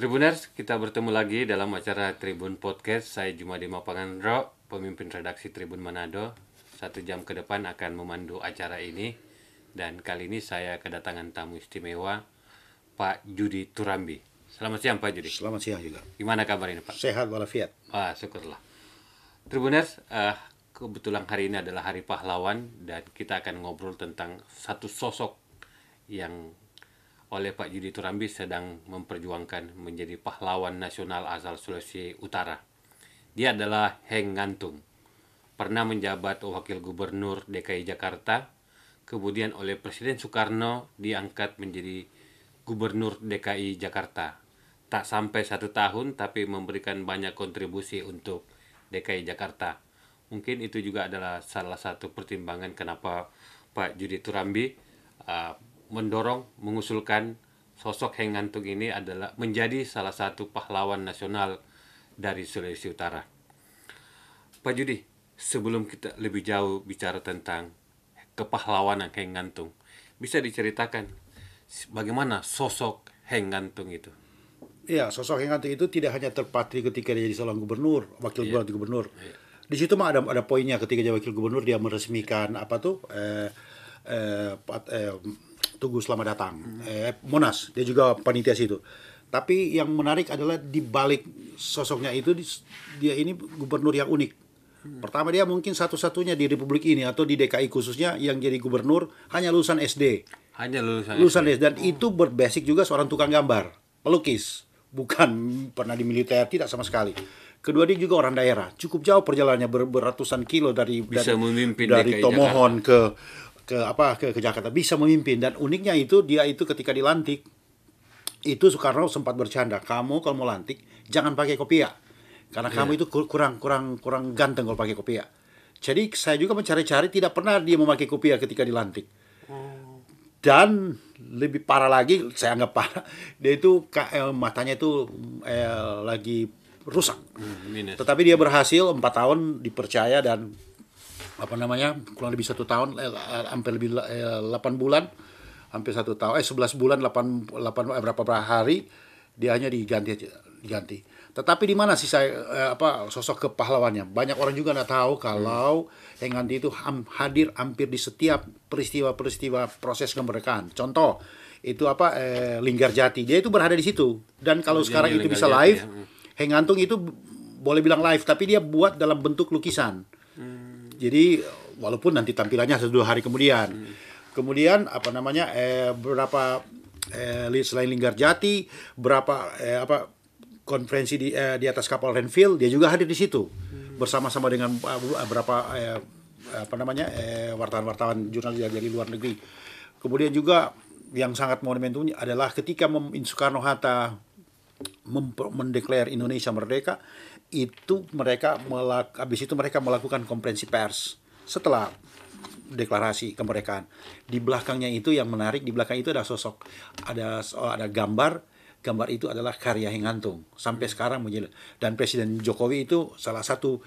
Tribuners, kita bertemu lagi dalam acara Tribun Podcast. Saya Jumadi Mapangandro, pemimpin redaksi Tribun Manado. Satu jam ke depan akan memandu acara ini. Dan kali ini saya kedatangan tamu istimewa, Pak Judi Turambi. Selamat siang Pak Judi. Selamat siang juga. Gimana kabar ini Pak? Sehat walafiat. Wah, syukurlah. Tribuners, uh, kebetulan hari ini adalah Hari Pahlawan dan kita akan ngobrol tentang satu sosok yang oleh Pak Yudi Turambi sedang memperjuangkan menjadi pahlawan nasional asal Sulawesi Utara. Dia adalah Heng Ngantung, pernah menjabat wakil gubernur DKI Jakarta, kemudian oleh Presiden Soekarno diangkat menjadi gubernur DKI Jakarta. Tak sampai satu tahun, tapi memberikan banyak kontribusi untuk DKI Jakarta. Mungkin itu juga adalah salah satu pertimbangan kenapa Pak Judi Turambi uh, mendorong mengusulkan sosok Heng Ngantung ini adalah menjadi salah satu pahlawan nasional dari Sulawesi Utara. Pak Judi, sebelum kita lebih jauh bicara tentang kepahlawanan Heng Ngantung, bisa diceritakan bagaimana sosok Heng Ngantung itu? Iya, sosok Heng Ngantung itu tidak hanya terpatri ketika dia jadi seorang gubernur, wakil di iya. gubernur. Ya. Di situ mah ada ada poinnya ketika jadi wakil gubernur dia meresmikan apa tuh eh, eh, pat, eh Tugu Selamat Datang, eh, Monas, dia juga panitia situ. Tapi yang menarik adalah di balik sosoknya itu dia ini gubernur yang unik. Pertama dia mungkin satu-satunya di Republik ini atau di DKI khususnya yang jadi gubernur hanya lulusan SD. Hanya lulusan. Lulusan SD, dan oh. itu berbasic juga seorang tukang gambar, pelukis, bukan pernah di militer tidak sama sekali. Kedua dia juga orang daerah, cukup jauh perjalanannya ber beratusan kilo dari Bisa dari, dari Tomohon Jakarta. ke ke apa ke, ke Jakarta bisa memimpin dan uniknya itu dia itu ketika dilantik itu Soekarno sempat bercanda kamu kalau mau lantik jangan pakai kopiah karena yeah. kamu itu kurang kurang kurang ganteng kalau pakai kopiah jadi saya juga mencari-cari tidak pernah dia memakai kopiah ketika dilantik oh. dan lebih parah lagi saya anggap parah dia itu eh, matanya itu eh, lagi rusak hmm, tetapi dia berhasil empat tahun dipercaya dan apa namanya kurang lebih satu tahun eh, eh hampir lebih eh, 8 bulan hampir satu tahun eh 11 bulan 8 8 eh, berapa hari dia hanya diganti diganti tetapi di mana sih saya eh, apa sosok kepahlawannya banyak orang juga nggak tahu kalau hmm. yang ganti itu hadir hampir di setiap peristiwa-peristiwa proses kemerdekaan contoh itu apa eh, Linggar Jati dia itu berada di situ dan kalau iya, sekarang iya, itu bisa live ya. Hmm. Hengantung itu boleh bilang live tapi dia buat dalam bentuk lukisan jadi walaupun nanti tampilannya satu dua hari kemudian hmm. kemudian apa namanya eh, berapa eh, selain Linggar Jati berapa eh, apa konferensi di eh, di atas kapal Renfield dia juga hadir di situ hmm. bersama-sama dengan eh, eh, berapa eh, apa namanya eh, wartawan-wartawan jurnalis dari luar negeri kemudian juga yang sangat monumentumnya adalah ketika Soekarno Hatta mendeklar Indonesia merdeka itu mereka melak habis itu mereka melakukan konferensi pers setelah deklarasi kemerdekaan. Di belakangnya itu yang menarik di belakang itu ada sosok ada oh, ada gambar gambar itu adalah karya Hengantung sampai sekarang menjadi dan Presiden Jokowi itu salah satu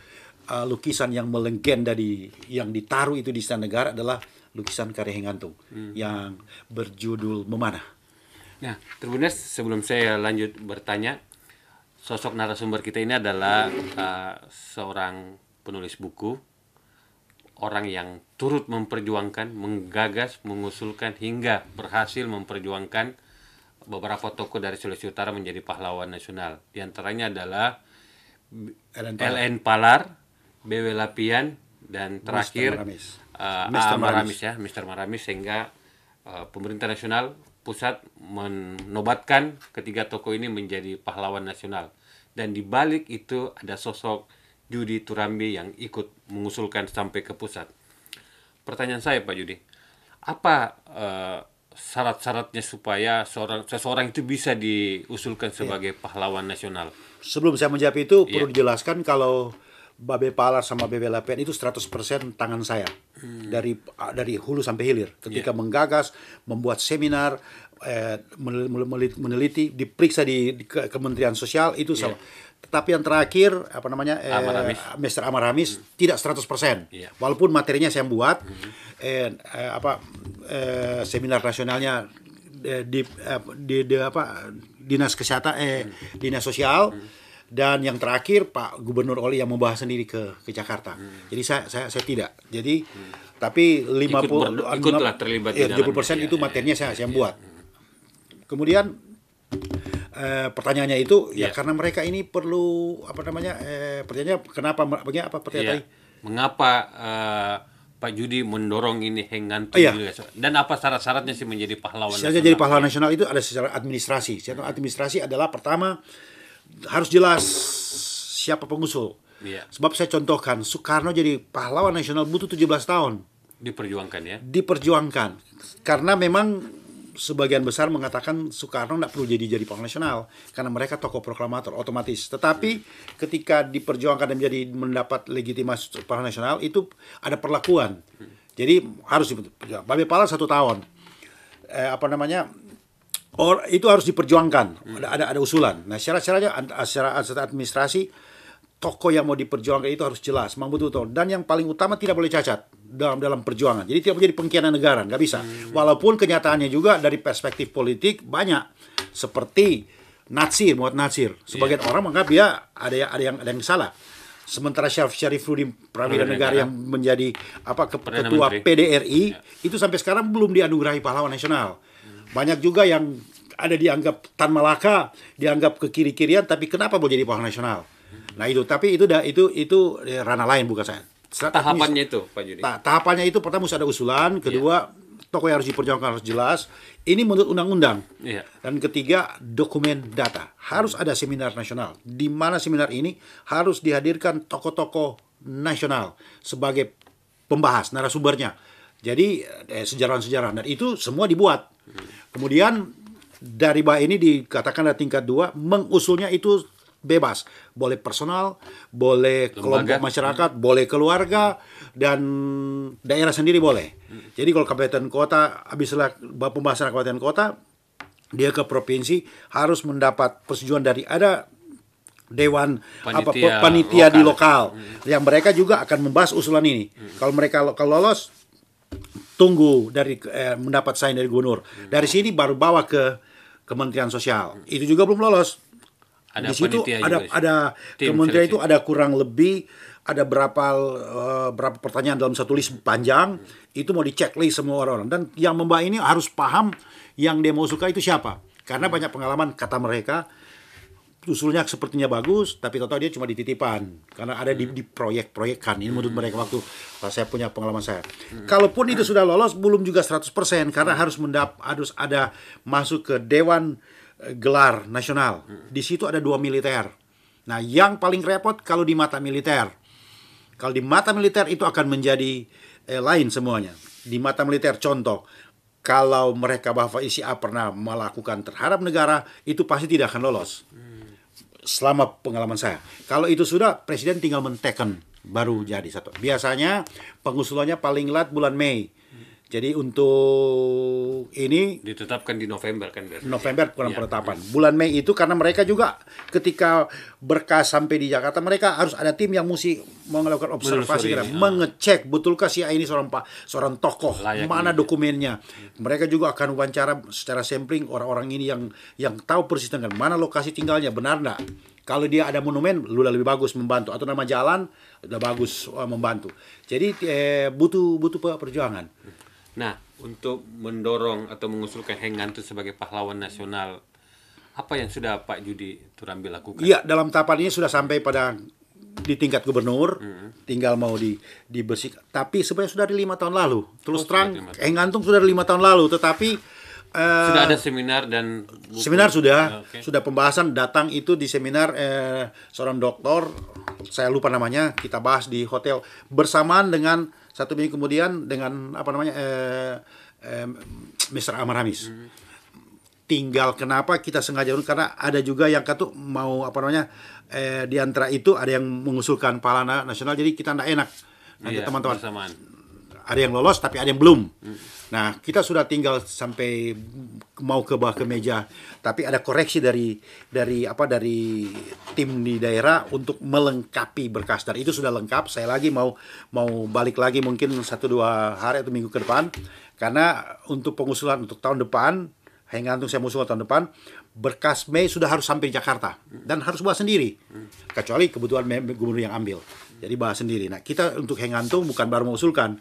uh, lukisan yang melegenda dari yang ditaruh itu di Istana Negara adalah lukisan karya Hengantung hmm. yang berjudul Memanah. Nah, terbunas sebelum saya lanjut bertanya sosok narasumber kita ini adalah uh, seorang penulis buku, orang yang turut memperjuangkan, menggagas, mengusulkan hingga berhasil memperjuangkan beberapa tokoh dari Sulawesi Utara menjadi pahlawan nasional. Di antaranya adalah LN Palar, LN Palar BW Lapian dan terakhir Mr. Maramis. Uh, Maramis ya, Mr. Maramis sehingga uh, pemerintah nasional pusat menobatkan ketiga toko ini menjadi pahlawan nasional. Dan di balik itu ada sosok Judi Turambi yang ikut mengusulkan sampai ke pusat. Pertanyaan saya Pak Judi, apa uh, syarat-syaratnya supaya seorang seseorang itu bisa diusulkan iya. sebagai yeah. pahlawan nasional? Sebelum saya menjawab itu yeah. perlu iya. dijelaskan kalau babe Palar sama babe Lapen itu 100% tangan saya hmm. dari ah, dari hulu sampai hilir ketika yeah. menggagas membuat seminar eh, meneliti diperiksa di, di Kementerian Sosial itu yeah. tetapi yang terakhir apa namanya eh, Amar Hamis. Mr. Amar Hamis hmm. tidak 100% yeah. walaupun materinya saya buat hmm. eh, eh, apa eh, seminar nasionalnya eh, di, eh, di, di apa dinas kesehatan eh hmm. dinas sosial hmm dan yang terakhir Pak Gubernur Oli yang membahas sendiri ke ke Jakarta. Hmm. Jadi saya saya saya tidak. Jadi hmm. tapi 50 Ikut, ikutlah terlibat ya, 70 persen ya, itu iya, materinya ya, saya iya. saya ya. buat. Kemudian eh, pertanyaannya itu ya. ya karena mereka ini perlu apa namanya eh, pertanyaannya kenapa ya, apa pertanyaan ya. tadi? Mengapa uh, Pak Judi mendorong ini hengan oh, iya. dan apa syarat-syaratnya sih menjadi pahlawan? Saya jadi pahlawan nasional itu ada secara administrasi. Secara administrasi adalah pertama harus jelas siapa pengusul. Iya. Sebab saya contohkan Soekarno jadi pahlawan nasional butuh 17 tahun. Diperjuangkan ya. Diperjuangkan. Karena memang sebagian besar mengatakan Soekarno tidak perlu jadi jadi pahlawan nasional karena mereka tokoh proklamator otomatis. Tetapi hmm. ketika diperjuangkan dan menjadi mendapat legitimasi pahlawan nasional itu ada perlakuan. Hmm. Jadi harus diperjuangkan. Babe Pala satu tahun. Eh, apa namanya? Or, itu harus diperjuangkan. Ada ada, ada usulan. Nah, syarat-syaratnya secara administrasi tokoh yang mau diperjuangkan itu harus jelas, mampu mambututo dan yang paling utama tidak boleh cacat dalam dalam perjuangan. Jadi tidak menjadi pengkhianat negara, nggak bisa. Hmm. Walaupun kenyataannya juga dari perspektif politik banyak seperti Natsir, buat Natsir. Sebagian yeah. orang menganggap dia ada yang ada yang ada yang salah. Sementara Syarif Syarifuddin Prawira Negara yang menjadi apa ketua PDRI yeah. itu sampai sekarang belum dianugerahi pahlawan nasional banyak juga yang ada dianggap Tan Malaka, dianggap ke kiri-kirian, tapi kenapa mau jadi pahlawan nasional? Nah itu, tapi itu dah itu itu eh, ranah lain bukan saya. Tahapannya itu, Pak Yudi. Nah, tahapannya itu pertama harus ada usulan, kedua yeah. tokoh yang harus diperjuangkan harus jelas. Ini menurut undang-undang. Yeah. Dan ketiga dokumen data harus ada seminar nasional. Di mana seminar ini harus dihadirkan tokoh-tokoh nasional sebagai pembahas narasumbernya jadi eh, sejarah sejarahan dan itu semua dibuat. Kemudian dari bah ini dikatakan ada tingkat dua, mengusulnya itu bebas, boleh personal, boleh Lembaga. kelompok masyarakat, hmm. boleh keluarga dan daerah sendiri boleh. Jadi kalau kabupaten kota habislah pembahasan kabupaten kota dia ke provinsi harus mendapat persetujuan dari ada dewan panitia, apa panitia lokal. di lokal hmm. yang mereka juga akan membahas usulan ini. Hmm. Kalau mereka lokal lolos tunggu dari eh, mendapat sign dari gubernur. Hmm. Dari sini baru bawa ke Kementerian Sosial. Hmm. Itu juga belum lolos. Ada di situ ada juga. ada Tim kementerian seleksi. itu ada kurang lebih ada berapa uh, berapa pertanyaan dalam satu list panjang hmm. itu mau dicek list semua orang-orang dan yang membawa ini harus paham yang dia mau suka itu siapa karena hmm. banyak pengalaman kata mereka usulnya sepertinya bagus tapi tahu dia cuma dititipan karena ada di, hmm. proyek-proyekkan ini menurut hmm. mereka waktu saya punya pengalaman saya kalaupun itu hmm. sudah lolos belum juga 100% karena harus mendap harus ada masuk ke dewan eh, gelar nasional di situ ada dua militer nah yang paling repot kalau di mata militer kalau di mata militer itu akan menjadi eh, lain semuanya di mata militer contoh kalau mereka bahwa isi A pernah melakukan terhadap negara itu pasti tidak akan lolos selama pengalaman saya. Kalau itu sudah, presiden tinggal menteken baru jadi satu. Biasanya pengusulannya paling lat bulan Mei jadi untuk ini ditetapkan di November kan biasanya. November kurang ya, penetapan. Ya. Bulan Mei itu karena mereka juga ketika berkas sampai di Jakarta mereka harus ada tim yang mesti melakukan observasi kira, mengecek betulkah si A ini seorang pak seorang tokoh, Layak mana ini. dokumennya. Mereka juga akan wawancara secara sampling orang-orang ini yang yang tahu persis dengan mana lokasi tinggalnya, benar enggak? Kalau dia ada monumen, lu lebih bagus membantu atau nama jalan udah bagus eh, membantu. Jadi eh, butuh butuh perjuangan. Nah, untuk mendorong atau mengusulkan Hengantu sebagai pahlawan nasional, apa yang sudah Pak Judi Turambi lakukan? Iya, dalam tahapan ini sudah sampai pada di tingkat gubernur, hmm. tinggal mau di dibersih. Tapi sebenarnya sudah dari lima tahun lalu. Terus oh, terang, Hengantung sudah lima tahun lalu, tetapi uh, sudah ada seminar dan buku. seminar sudah ah, okay. sudah pembahasan datang itu di seminar eh, seorang dokter saya lupa namanya kita bahas di hotel bersamaan dengan satu minggu kemudian dengan apa namanya eh, eh, Mr. Amar Hamis hmm. tinggal kenapa kita sengaja karena ada juga yang katuk mau apa namanya eh, di antara itu ada yang mengusulkan Palana nasional jadi kita tidak enak nanti iya, teman-teman iya, ada yang lolos tapi ada yang belum hmm Nah, kita sudah tinggal sampai mau ke bawah ke meja, tapi ada koreksi dari dari apa dari tim di daerah untuk melengkapi berkas. Dan itu sudah lengkap. Saya lagi mau mau balik lagi mungkin satu dua hari atau minggu ke depan, karena untuk pengusulan untuk tahun depan, hanya ngantung saya usul tahun depan, berkas Mei sudah harus sampai Jakarta dan harus bahas sendiri, kecuali kebutuhan gubernur yang ambil. Jadi bahas sendiri. Nah, kita untuk Hengantung bukan baru mengusulkan,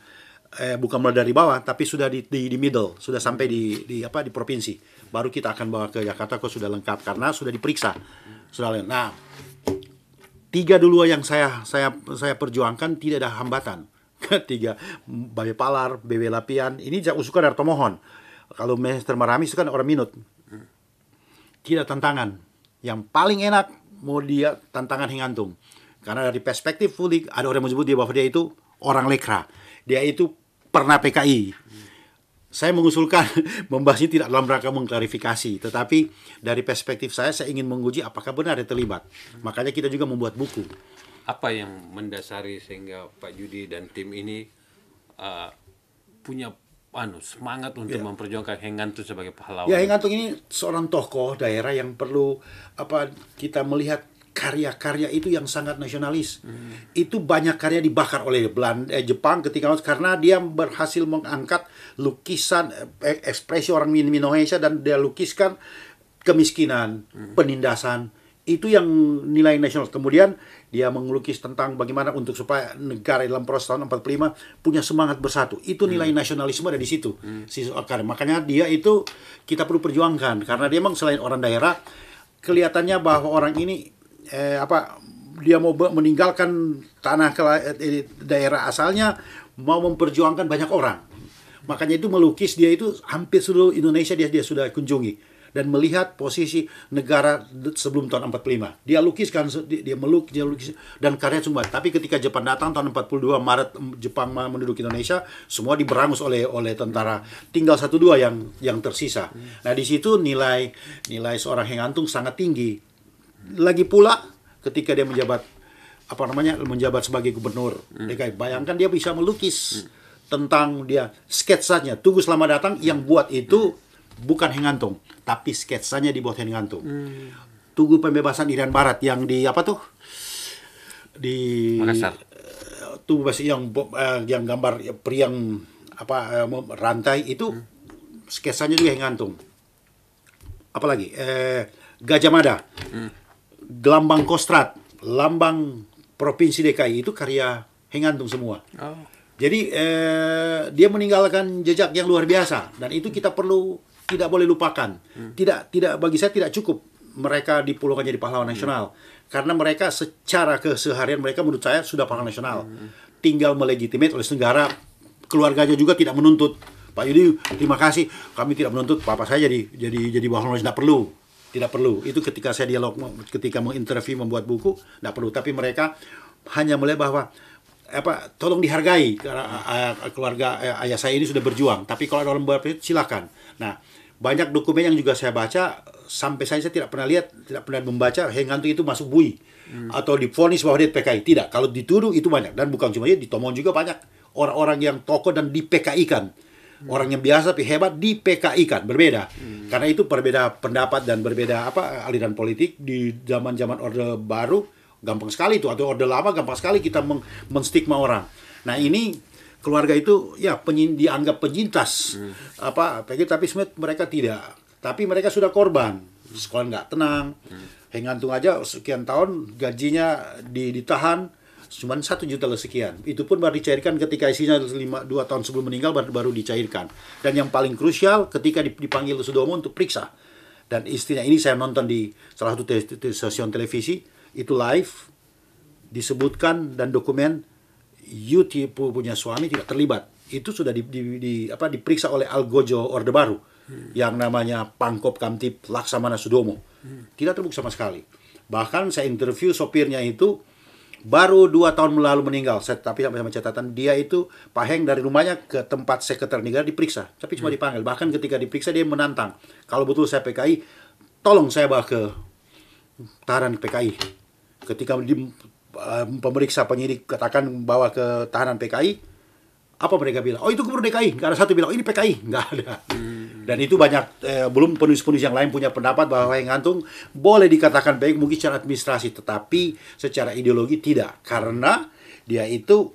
eh, bukan mulai dari bawah tapi sudah di, di, di middle sudah sampai di, di apa di provinsi baru kita akan bawa ke Jakarta kok sudah lengkap karena sudah diperiksa sudah lengkap. Nah tiga dulu yang saya saya saya perjuangkan tidak ada hambatan ketiga Babe Palar, BW Lapian ini usulkan dari Tomohon kalau master Marami itu kan orang minut tidak tantangan yang paling enak mau dia tantangan hingantung karena dari perspektif publik ada orang yang menyebut dia bahwa dia itu orang lekra dia itu pernah PKI. Saya mengusulkan membahasnya tidak dalam rangka mengklarifikasi, tetapi dari perspektif saya saya ingin menguji apakah benar dia terlibat. Makanya kita juga membuat buku. Apa yang mendasari sehingga Pak Judi dan tim ini uh, punya anu semangat untuk yeah. memperjuangkan Hengantung sebagai pahlawan. Ya Hengantung ini seorang tokoh daerah yang perlu apa kita melihat karya-karya itu yang sangat nasionalis. Hmm. Itu banyak karya dibakar oleh Belanda, eh, Jepang ketika karena dia berhasil mengangkat lukisan eh, ekspresi orang Indonesia dan dia lukiskan kemiskinan, hmm. penindasan. Itu yang nilai nasional. Kemudian dia mengelukis tentang bagaimana untuk supaya negara dalam proses tahun 45 punya semangat bersatu. Itu nilai hmm. nasionalisme ada di situ. Hmm. Makanya dia itu kita perlu perjuangkan karena dia memang selain orang daerah kelihatannya bahwa orang ini eh, apa dia mau meninggalkan tanah ke eh, daerah asalnya mau memperjuangkan banyak orang. Makanya itu melukis dia itu hampir seluruh Indonesia dia dia sudah kunjungi dan melihat posisi negara sebelum tahun 45. Dia lukiskan, dia meluk, dia lukis dan karya semua. Tapi ketika Jepang datang tahun 42 Maret Jepang menduduki Indonesia, semua diberangus oleh oleh tentara. Tinggal satu dua yang yang tersisa. Nah di situ nilai nilai seorang Hengantung sangat tinggi lagi pula ketika dia menjabat apa namanya menjabat sebagai gubernur hmm. DKI ya kan? bayangkan dia bisa melukis hmm. tentang dia sketsanya tunggu selamat datang hmm. yang buat itu hmm. bukan Hengantung tapi sketsanya dibuat Hengantung hmm. tunggu pembebasan iran Barat yang di apa tuh di Makassar eh, tuh masih yang eh, yang gambar yang apa eh, rantai itu hmm. sketsanya dia Hengantung apalagi eh, Gajah Mada hmm Gelambang Kostrat, lambang provinsi DKI itu karya Hengantung semua. Oh. Jadi eh, dia meninggalkan jejak yang luar biasa dan itu kita perlu tidak boleh lupakan. Hmm. Tidak tidak bagi saya tidak cukup mereka dipulangkan jadi pahlawan hmm. nasional karena mereka secara keseharian mereka menurut saya sudah pahlawan nasional. Hmm. hmm. Tinggal melegitimate oleh negara keluarganya juga tidak menuntut Pak Yudi terima kasih kami tidak menuntut papa saya jadi jadi jadi pahlawan nasional tidak perlu tidak perlu. Itu ketika saya dialog, ketika menginterview, membuat buku, tidak perlu. Tapi mereka hanya melihat bahwa apa tolong dihargai karena eh, eh, keluarga eh, ayah saya ini sudah berjuang tapi kalau ada orang silakan nah banyak dokumen yang juga saya baca sampai saya, saya tidak pernah lihat tidak pernah membaca Hengantung itu masuk bui hmm. atau difonis bahwa dia PKI tidak kalau dituduh itu banyak dan bukan cuma itu ditomong juga banyak orang-orang yang toko dan di PKI kan Hmm. orang yang biasa tapi hebat di PKI kan berbeda hmm. karena itu berbeda pendapat dan berbeda apa aliran politik di zaman zaman orde baru gampang sekali itu atau orde lama gampang sekali kita meng menstigma orang nah ini keluarga itu ya penyin, dianggap penyintas hmm. apa tapi sebenarnya mereka tidak tapi mereka sudah korban sekolah nggak tenang hmm. hengantung aja sekian tahun gajinya di, ditahan cuma satu juta sekian. Itu pun baru dicairkan ketika isinya lima, dua tahun sebelum meninggal baru, baru dicairkan. Dan yang paling krusial ketika dipanggil Sudomo untuk periksa. Dan istrinya ini saya nonton di salah satu stasiun televisi, itu live, disebutkan dan dokumen YouTube punya suami tidak terlibat. Itu sudah di, di, di apa diperiksa oleh Algojo Orde Baru hmm. yang namanya Pangkop Kamtip Laksamana Sudomo. Hmm. Tidak terbukti sama sekali. Bahkan saya interview sopirnya itu baru dua tahun lalu meninggal. Tapi sampai sama catatan dia itu Pak Heng dari rumahnya ke tempat sekretar negara diperiksa, tapi cuma hmm. dipanggil. Bahkan ketika diperiksa dia menantang, kalau betul saya PKI, tolong saya bawa ke tahanan PKI. Ketika di, eh, pemeriksa penyidik katakan bawa ke tahanan PKI, apa mereka bilang? Oh itu gubernur DKI, nggak ada satu bilang oh, ini PKI, nggak ada. Hmm. Dan itu banyak eh, belum penulis-penulis yang lain punya pendapat bahwa yang gantung boleh dikatakan baik mungkin secara administrasi tetapi secara ideologi tidak karena dia itu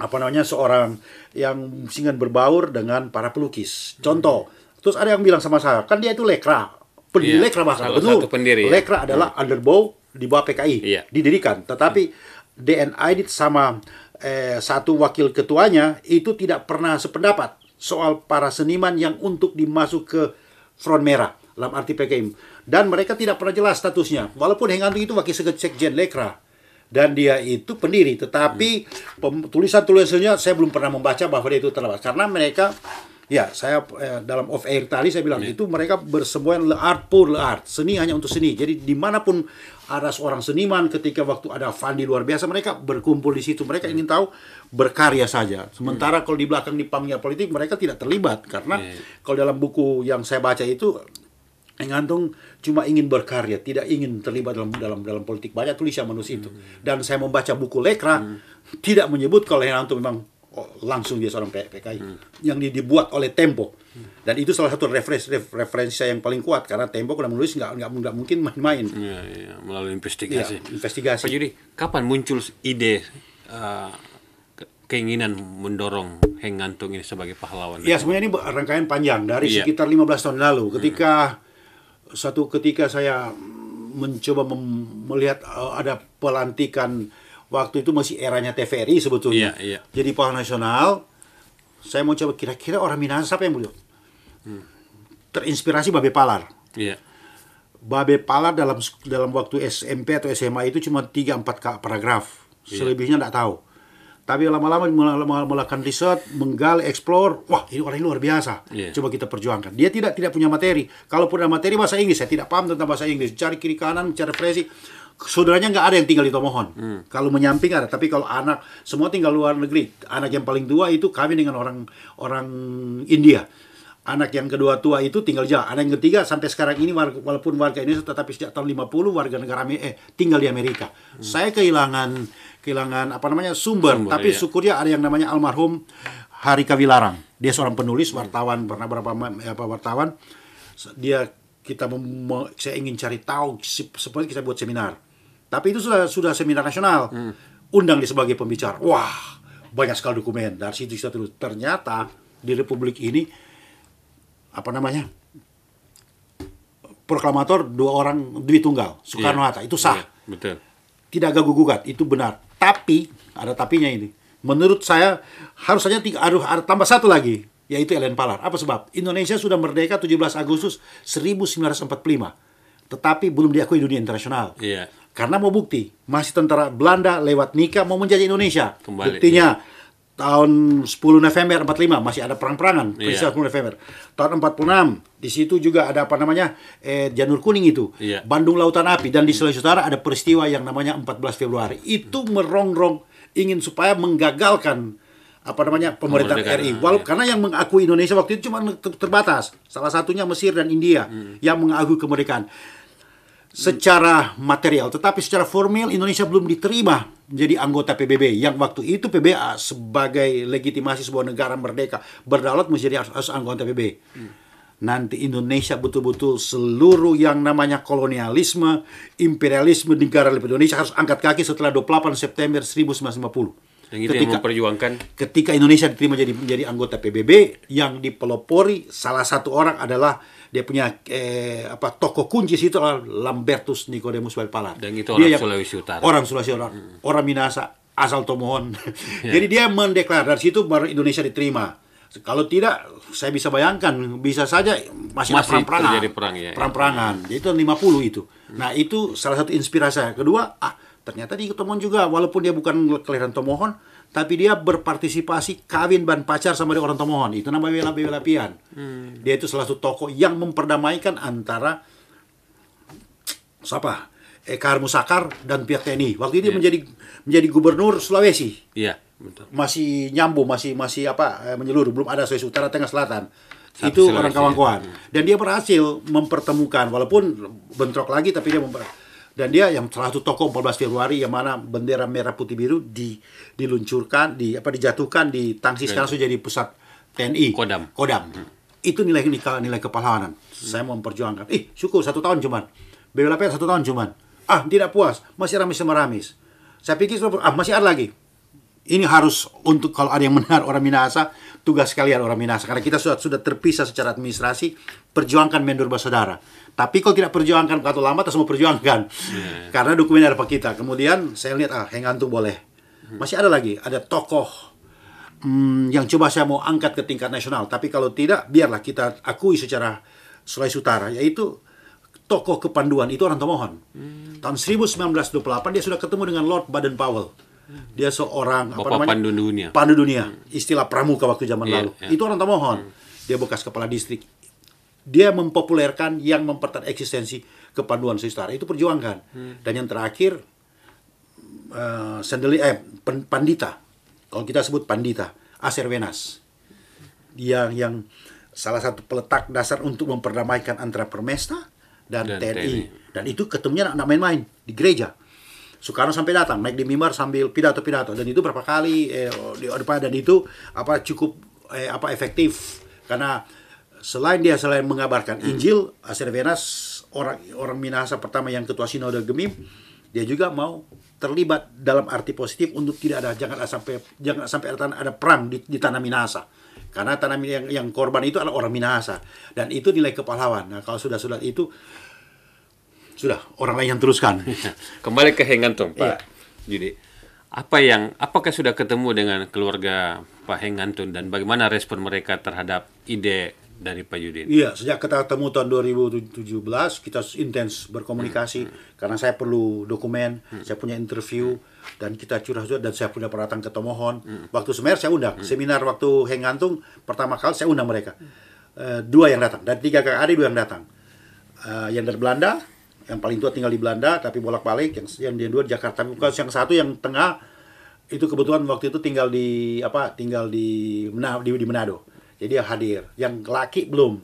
apa namanya seorang yang singan berbaur dengan para pelukis. Contoh, hmm. terus ada yang bilang sama saya, kan dia itu lekra. Iya, pendiri yeah, lekra bahkan betul. pendiri. Lekra adalah hmm. underbow di bawah PKI iya. didirikan, tetapi hmm. DNI sama eh, satu wakil ketuanya itu tidak pernah sependapat soal para seniman yang untuk dimasuk ke front merah dalam arti PKM. Dan mereka tidak pernah jelas statusnya. Walaupun Hengantung itu wakil sekjen Lekra dan dia itu pendiri, tetapi tulisan-tulisannya saya belum pernah membaca bahwa dia itu terlepas. karena mereka Ya, saya eh, dalam off air tadi saya bilang hmm. itu mereka bersembunyi le art pour le art, seni hanya untuk seni. Jadi dimanapun ada seorang seniman ketika waktu ada di luar biasa mereka berkumpul di situ mereka ingin tahu berkarya saja sementara kalau di belakang di pangnya politik mereka tidak terlibat karena iya. kalau dalam buku yang saya baca itu Engantung cuma ingin berkarya tidak ingin terlibat dalam dalam dalam politik banyak tulisan manusia itu hmm. dan saya membaca buku Lekra tidak menyebut kalau Engantung memang Oh, langsung dia seorang PKI hmm. yang dibuat oleh Tempo dan itu salah satu referensi referensi saya yang paling kuat karena Tempo kalau menulis nggak nggak nggak mungkin main-main ya, ya, melalui investigasi ya, investigasi Pak Yudi kapan muncul ide uh, keinginan mendorong Heng Ngantung ini sebagai pahlawan ya sebenarnya ini rangkaian panjang dari ya. sekitar 15 tahun lalu hmm. ketika hmm. satu ketika saya mencoba melihat uh, ada pelantikan waktu itu masih eranya TVRI sebetulnya. Yeah, yeah. Jadi pahlawan nasional. Saya mau coba kira-kira orang Minahasa siapa yang beliau? Hmm. Terinspirasi Babe Palar. Yeah. Babe Palar dalam dalam waktu SMP atau SMA itu cuma 3 4 paragraf. Iya. Selebihnya tidak tahu. Tapi lama-lama melakukan riset, menggali, explore, wah ini orang ini luar biasa. Yeah. Coba kita perjuangkan. Dia tidak tidak punya materi. Kalau punya materi bahasa Inggris, saya tidak paham tentang bahasa Inggris. Cari kiri kanan, cari referensi. Saudaranya nggak ada yang tinggal di Tomohon. Mm. Kalau menyamping ada, tapi kalau anak semua tinggal luar negeri. Anak yang paling tua itu kami dengan orang orang India anak yang kedua tua itu tinggal jauh. Anak yang ketiga sampai sekarang ini walaupun warga Indonesia tetapi sejak tahun 50 warga negara eh tinggal di Amerika. Mm. Saya kehilangan kehilangan apa namanya sumber, sumber tapi iya. syukurnya ada yang namanya almarhum Hari Kawilarang. Dia seorang penulis, wartawan, pernah berapa eh, apa wartawan. Dia kita mem, saya ingin cari tahu seperti kita buat seminar. Tapi itu sudah sudah seminar nasional. Hmm. Undang dia sebagai pembicara. Wah, banyak sekali dokumen. Dari situ kita terus. ternyata di republik ini apa namanya? proklamator dua orang Dwi Tunggal, Soekarno iya. Hatta. Itu sah. Yeah, betul. Tidak gagu gugat, itu benar tapi, ada tapinya ini. Menurut saya harus saja tiga, aruh ada tambah satu lagi, yaitu Ellen Palar. Apa sebab? Indonesia sudah merdeka 17 Agustus 1945, tetapi belum diakui dunia internasional. Iya. Karena mau bukti, masih tentara Belanda lewat nikah mau menjadi Indonesia. Kembali, Buktinya, iya tahun 10 November 45 masih ada perang-perangan iya. peristiwa yeah. 10 November. Tahun 46 di situ juga ada apa namanya eh, Janur Kuning itu. Yeah. Bandung Lautan Api dan di Sulawesi Utara ada peristiwa yang namanya 14 Februari. Itu hmm. merongrong ingin supaya menggagalkan apa namanya pemerintah RI. Walau iya. karena yang mengakui Indonesia waktu itu cuma terbatas, salah satunya Mesir dan India hmm. yang mengakui kemerdekaan secara material, tetapi secara formal Indonesia belum diterima menjadi anggota PBB. Yang waktu itu PBA sebagai legitimasi sebuah negara merdeka berdaulat menjadi harus, anggota PBB. Hmm. Nanti Indonesia betul-betul seluruh yang namanya kolonialisme, imperialisme negara lebih Indonesia harus angkat kaki setelah 28 September 1950. Dan itu ketika, yang memperjuangkan ketika Indonesia diterima jadi menjadi anggota PBB yang dipelopori salah satu orang adalah dia punya eh, apa toko kunci situ adalah Lambertus Nicodemus Walpala. Dan itu orang dia Sulawesi Utara. Orang Sulawesi Utara, hmm. orang Minasa, asal Tomohon. yeah. Jadi dia mendeklarasi dari situ baru Indonesia diterima. Kalau tidak, saya bisa bayangkan bisa saja masih, masih perang-perangan. Terjadi perang ya. ya. Perang-perangan. Ya. Itu 50 itu. Hmm. Nah, itu salah satu inspirasi Kedua, ah ternyata di Tomohon juga walaupun dia bukan kelahiran Tomohon, tapi dia berpartisipasi kawin ban pacar sama orang Tomohon. Itu namanya Bela Bela Pian. Hmm. Dia itu salah satu tokoh yang memperdamaikan antara siapa? Eka Musakar dan pihak TNI. Waktu itu yeah. menjadi menjadi gubernur Sulawesi. Iya, yeah, Masih nyambung, masih masih apa? Eh, menyeluruh, belum ada Sulawesi Utara, Tengah, Selatan. Satu itu orang kawan Ya. Hmm. Dan dia berhasil mempertemukan walaupun bentrok lagi tapi dia mempertemukan dan dia yang salah satu toko 14 Februari yang mana bendera merah putih biru di diluncurkan di apa dijatuhkan di tangsi sekarang iya. sudah jadi pusat TNI Kodam Kodam hmm. itu nilai nilai, nilai kepahlawanan hmm. saya mau memperjuangkan ih syukur satu tahun cuman BWP satu tahun cuman ah tidak puas masih ramis meramis saya pikir ah masih ada lagi ini harus untuk kalau ada yang mendengar orang Minahasa tugas kalian orang Minahasa karena kita sudah sudah terpisah secara administrasi perjuangkan mendur saudara. Tapi kalau tidak perjuangkan waktu lama, terus mau perjuangkan. Yeah. Karena dokumen ada pada kita. Kemudian saya lihat, ah, hengan tuh boleh. Hmm. Masih ada lagi, ada tokoh hmm, yang coba saya mau angkat ke tingkat nasional. Tapi kalau tidak, biarlah kita akui secara Sulawesi Utara, yaitu tokoh kepanduan itu orang Tomohon. Hmm. Tahun 1928 dia sudah ketemu dengan Lord Baden Powell. Hmm. Dia seorang Bapak apa namanya? Pandu dunia. Pandu dunia. Hmm. Istilah pramuka waktu zaman yeah, lalu. Yeah. Itu orang Tomohon. Hmm. Dia bekas kepala distrik dia mempopulerkan yang mempertahankan eksistensi kepaduan sistar itu perjuangan hmm. dan yang terakhir uh, sendeli eh, eh pandita kalau kita sebut pandita Venas yang yang salah satu peletak dasar untuk memperdamaikan antara permesta dan, dan TNI. TNI dan itu ketemunya anak main-main di gereja Soekarno sampai datang naik di mimbar sambil pidato-pidato dan itu berapa kali eh, di depan dan itu apa cukup eh, apa efektif karena selain dia selain mengabarkan hmm. Injil, Aservenas orang orang Minahasa pertama yang ketua sinode Gemim, dia juga mau terlibat dalam arti positif untuk tidak ada jangan sampai jangan sampai ada perang di, di tanah Minahasa. Karena tanah yang yang korban itu adalah orang Minahasa dan itu nilai kepahlawan. Nah, kalau sudah sudah itu sudah orang lain yang teruskan. Kembali ke Hengantung, Pak. Iya. Jadi apa yang apakah sudah ketemu dengan keluarga Pak Hengantun dan bagaimana respon mereka terhadap ide dari Pak Yudin. Iya, sejak kita ketemu tahun 2017 kita intens berkomunikasi hmm, hmm. karena saya perlu dokumen, hmm. saya punya interview hmm. dan kita curah juga dan saya punya peralatan ketomohon. Hmm, hmm. Waktu seminar saya undang, hmm. seminar waktu Hengantung pertama kali saya undang mereka. Uh, dua yang datang, dan tiga kakak adik dua yang datang. Uh, yang dari Belanda, yang paling tua tinggal di Belanda tapi bolak-balik, yang yang dua di Jakarta. Bukan yang satu yang tengah itu kebetulan waktu itu tinggal di apa? Tinggal di Menado, di, di Manado jadi hadir. Yang laki belum.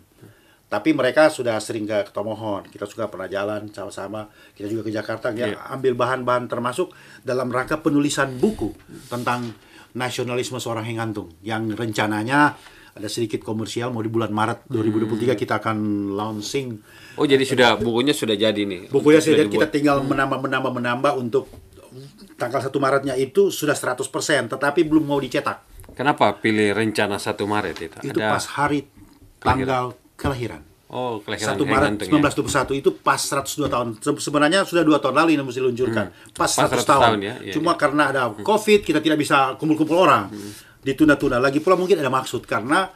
Tapi mereka sudah sering ke Ketomohon. Kita juga pernah jalan sama-sama. Kita juga ke Jakarta. Ya, yeah. ambil bahan-bahan termasuk dalam rangka penulisan buku tentang nasionalisme seorang Hengantung. Yang rencananya ada sedikit komersial mau di bulan Maret 2023 hmm. kita akan launching. Oh jadi sudah bukunya sudah jadi nih. Bukunya sudah, sudah jadi kita tinggal menambah menambah menambah untuk tanggal 1 Maretnya itu sudah 100% tetapi belum mau dicetak. Kenapa pilih rencana satu Maret itu? Itu Ada pas hari tanggal kelahiran. kelahiran. Oh, kelahiran 1 eh, Maret ya. puluh 1921 itu pas 102 tahun. Sebenarnya sudah dua tahun lalu ini mesti diluncurkan. Hmm. Pas, pas 100, 100 tahun. tahun ya? Iya, Cuma ya. karena ada hmm. Covid kita tidak bisa kumpul-kumpul orang. Hmm. Ditunda-tunda. Lagi pula mungkin ada maksud karena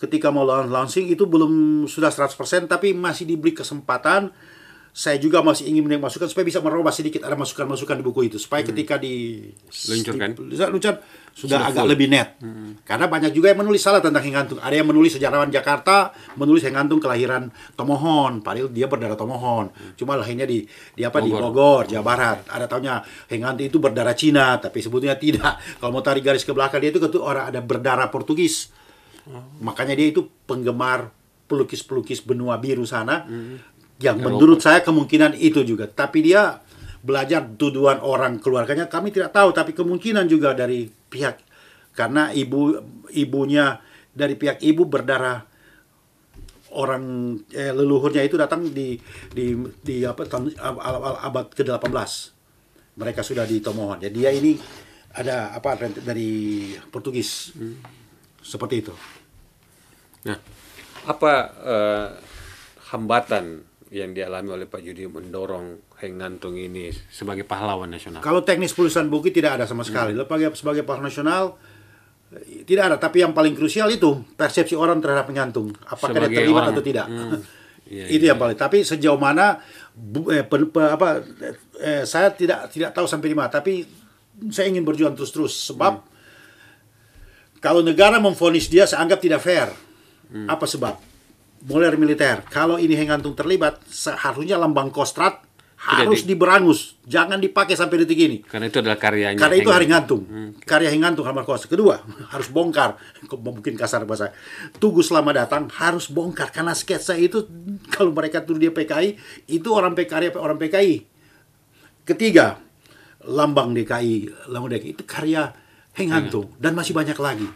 ketika mau launching itu belum sudah 100% tapi masih diberi kesempatan saya juga masih ingin masukan supaya bisa merubah sedikit ada masukan-masukan di buku itu supaya hmm. ketika di luncurkan di, sudah, agak lebih net. Hmm. Karena banyak juga yang menulis salah tentang Hengantung. Ada yang menulis sejarawan Jakarta, menulis Hengantung kelahiran Tomohon, padahal dia berdarah Tomohon. Hmm. Cuma lahirnya di di apa Bogor. di Bogor, Jawa Barat. Ada tahunya Hengantung itu berdarah Cina, tapi sebetulnya tidak. Kalau mau tarik garis ke belakang dia itu ketua orang ada berdarah Portugis. Hmm. Makanya dia itu penggemar pelukis-pelukis benua biru sana. Hmm. Yang menurut saya kemungkinan itu juga. Tapi dia belajar tuduhan orang keluarganya kami tidak tahu tapi kemungkinan juga dari pihak karena ibu ibunya dari pihak ibu berdarah orang eh, leluhurnya itu datang di di di apa abad ke-18. Mereka sudah di Tomohon. Jadi dia ini ada apa dari Portugis. Hmm. Seperti itu. Nah, apa eh, hambatan yang dialami oleh Pak Yudi mendorong yang ngantung ini sebagai pahlawan nasional? Kalau teknis pulisan buku tidak ada sama sekali. Hmm. Sebagai sebagai pahlawan nasional eh, tidak ada, tapi yang paling krusial itu persepsi orang terhadap penyantung, apakah sebagai dia terlibat orang. atau tidak. Hmm. Ya, itu ya. yang paling. Tapi sejauh mana bu, eh, pen, pe, apa eh, saya tidak tidak tahu sampai di mana, tapi saya ingin berjuang terus-terus sebab hmm. kalau negara memfonis dia saya anggap tidak fair. Hmm. Apa sebab? Mulai militer. Kalau ini Hengantung terlibat, seharusnya lambang kostrat harus di... diberangus, jangan dipakai sampai detik ini. Karena itu adalah karyanya. Karena itu hari ngantung, hmm. karya ngantung kamar Kosa. Kedua, harus bongkar, mungkin kasar bahasa. Tugu selama datang harus bongkar karena sketsa itu kalau mereka turun dia PKI itu orang PKI orang PKI. Ketiga, lambang DKI, lambang DKI itu karya Hengantung iya. dan masih banyak lagi.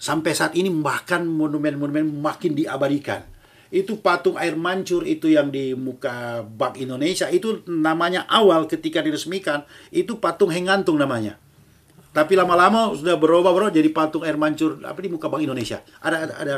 Sampai saat ini bahkan monumen-monumen makin diabadikan itu patung air mancur itu yang di muka Bank Indonesia itu namanya awal ketika diresmikan itu patung hengantung namanya. Tapi lama-lama sudah berubah bro jadi patung air mancur apa di muka Bank Indonesia. Ada ada ada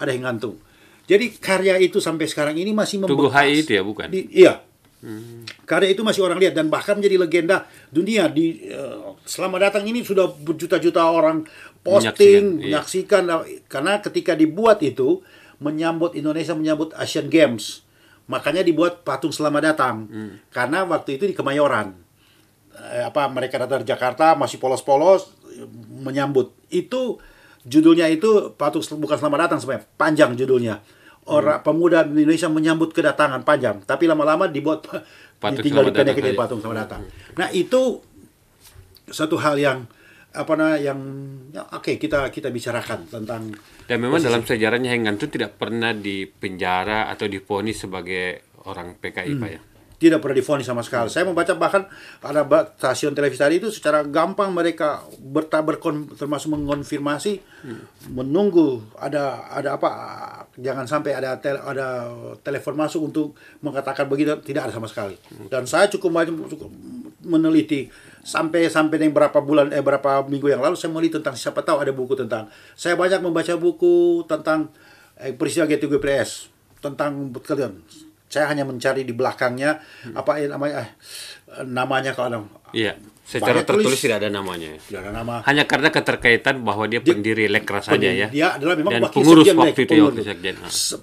ada hengantung. Jadi karya itu sampai sekarang ini masih membekas. Tugu Hai itu ya bukan? Di, iya. Hmm. Karya itu masih orang lihat dan bahkan menjadi legenda dunia di uh, selama datang ini sudah berjuta-juta orang posting iya. menyaksikan, menyaksikan iya. karena ketika dibuat itu menyambut Indonesia menyambut Asian Games. Makanya dibuat patung selamat datang. Hmm. Karena waktu itu di Kemayoran. Eh, apa mereka datang dari Jakarta masih polos-polos menyambut. Itu judulnya itu patung bukan selamat datang sebenarnya, panjang judulnya. Orang hmm. pemuda Indonesia menyambut kedatangan panjang, tapi lama-lama dibuat patung ditinggal dipendekin jadi patung selamat iya. datang. Nah, itu satu hal yang apa namanya yang ya, oke okay, kita kita bicarakan tentang dan memang posisi. dalam sejarahnya Henggan itu tidak pernah dipenjara atau diponis sebagai orang PKI hmm. Pak ya? Tidak pernah difonis sama sekali. Saya membaca bahkan ada stasiun televisi tadi itu secara gampang mereka bertabar termasuk mengonfirmasi hmm. menunggu ada ada apa jangan sampai ada tel, ada telepon masuk untuk mengatakan begitu tidak ada sama sekali. Hmm. Dan saya cukup, banyak cukup meneliti sampai sampai yang berapa bulan eh berapa minggu yang lalu saya mulai tentang siapa tahu ada buku tentang saya banyak membaca buku tentang eh, peristiwa GTGPS tentang kalian saya hanya mencari di belakangnya hmm. apa yang namanya eh, namanya kalau iya secara banyak tertulis tulis, tidak ada namanya tidak ada nama hanya karena keterkaitan bahwa dia, dia pendiri lekras saja ya dia adalah memang dan pengurus sekjen, waktu itu ya, pengurus. sekjen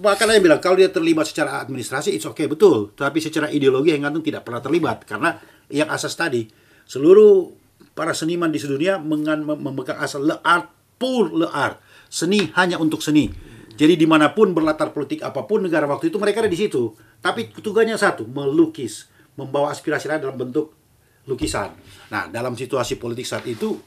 bahkan saya bilang kalau dia terlibat secara administrasi it's okay betul tapi secara ideologi yang tidak pernah terlibat karena yang asas tadi Seluruh para seniman di sedunia memegang asal le art pur le art. Seni hanya untuk seni. Jadi dimanapun berlatar politik apapun negara waktu itu mereka ada di situ. Tapi tugasnya satu, melukis. Membawa aspirasi dalam bentuk lukisan. Nah, dalam situasi politik saat itu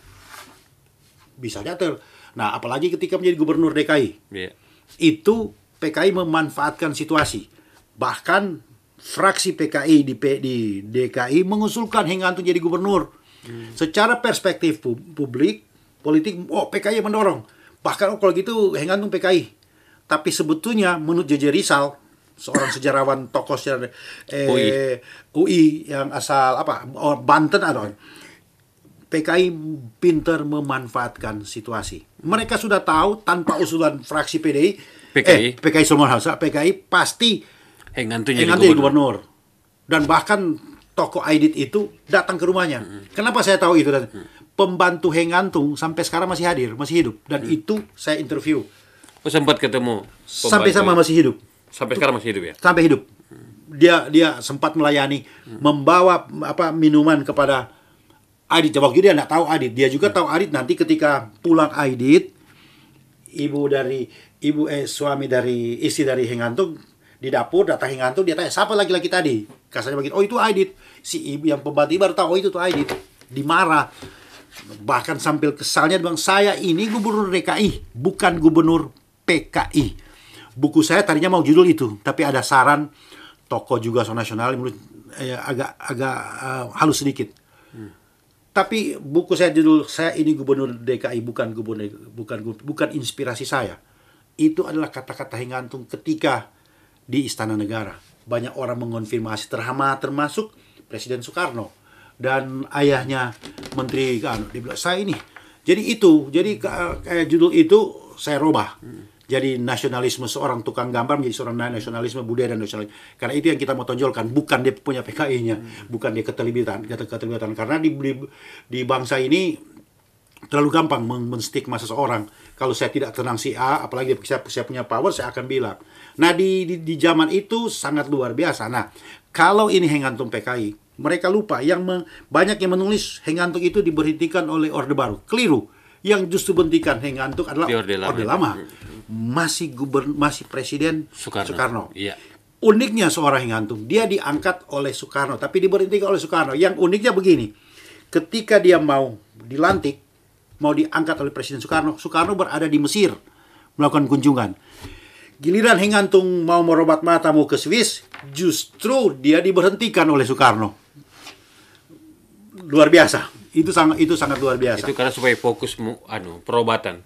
bisa jatuh. Nah, apalagi ketika menjadi gubernur DKI. Yeah. Itu PKI memanfaatkan situasi. Bahkan fraksi PKI di, P, di DKI mengusulkan Henggantung jadi gubernur. Hmm. Secara perspektif publik, politik, oh PKI mendorong. Bahkan oh, kalau gitu Henggantung PKI. Tapi sebetulnya menurut JJ Rizal, seorang sejarawan tokoh sejarah eh, UI. UI yang asal apa oh, Banten atau ah, PKI pinter memanfaatkan situasi. Mereka sudah tahu tanpa usulan fraksi PDI, PKI, eh, PKI Sulman PKI pasti Hengantu eh, jadi, eh, Hengantu jadi gubernur. Dan bahkan toko Aidit itu datang ke rumahnya. Hmm. Kenapa saya tahu itu? hmm. Pembantu Hengantung sampai sekarang masih hadir, masih hidup. Dan hmm. itu saya interview. Oh, sempat ketemu. Pembantu. Sampai sama masih hidup. Sampai sekarang masih hidup ya? Sampai hidup. Mm. Dia dia sempat melayani, hmm. membawa apa minuman kepada Aidit. Coba dia nggak tahu Aidit. Dia juga hmm. tahu Aidit. nanti ketika pulang Aidit, ibu dari ibu eh suami dari istri dari Hengantung di dapur datangin ngantuk dia tanya siapa laki-laki tadi kasarnya begitu oh itu Aidit si ibu yang pembantu baru tahu oh itu tuh Aidit dimarah bahkan sambil kesalnya bang saya ini gubernur DKI bukan gubernur PKI buku saya tadinya mau judul itu tapi ada saran toko juga so nasional menurut ya, agak agak uh, halus sedikit hmm. tapi buku saya judul saya ini gubernur DKI bukan gubernur bukan bukan inspirasi saya itu adalah kata-kata hingantung ketika di Istana Negara. Banyak orang mengonfirmasi terhama termasuk Presiden Soekarno dan ayahnya Menteri Kano. di belakang saya ini. Jadi itu, jadi kayak judul itu saya rubah Jadi nasionalisme seorang tukang gambar menjadi seorang nasionalisme budaya dan nasionalisme. Karena itu yang kita mau tonjolkan, bukan dia punya PKI-nya, hmm. bukan dia keterlibatan, keterlibatan. Karena di, di, di bangsa ini terlalu gampang menstigma seseorang. Kalau saya tidak tenang si A, apalagi saya, saya punya power, saya akan bilang Nah, di, di, di zaman itu sangat luar biasa. Nah, kalau ini Hengantung PKI, mereka lupa yang me, banyak yang menulis Hengantung itu diberhentikan oleh Orde Baru. Keliru. Yang justru bentikan Hengantung adalah Orde Lama. Orde Lama. Masih gubern masih presiden Soekarno. Soekarno. Iya. Uniknya seorang Hengantung, dia diangkat oleh Soekarno tapi diberhentikan oleh Soekarno. Yang uniknya begini. Ketika dia mau dilantik, mau diangkat oleh Presiden Soekarno, Soekarno berada di Mesir melakukan kunjungan Giliran Hengantung mau merobat matamu ke Swiss, justru dia diberhentikan oleh Soekarno. Luar biasa. Itu sangat itu sangat luar biasa. Itu karena supaya fokus mu, anu perobatan.